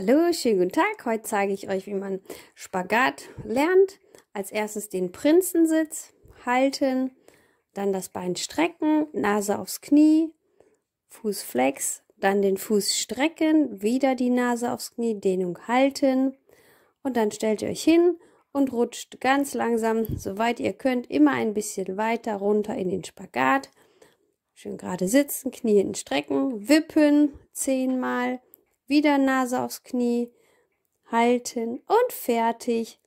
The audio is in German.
Hallo, schönen guten Tag. Heute zeige ich euch, wie man Spagat lernt. Als erstes den Prinzensitz halten, dann das Bein strecken, Nase aufs Knie, Fuß flex, dann den Fuß strecken, wieder die Nase aufs Knie, Dehnung halten und dann stellt ihr euch hin und rutscht ganz langsam, soweit ihr könnt, immer ein bisschen weiter runter in den Spagat. Schön gerade sitzen, Knie hinten strecken, wippen zehnmal wieder Nase aufs Knie, halten und fertig.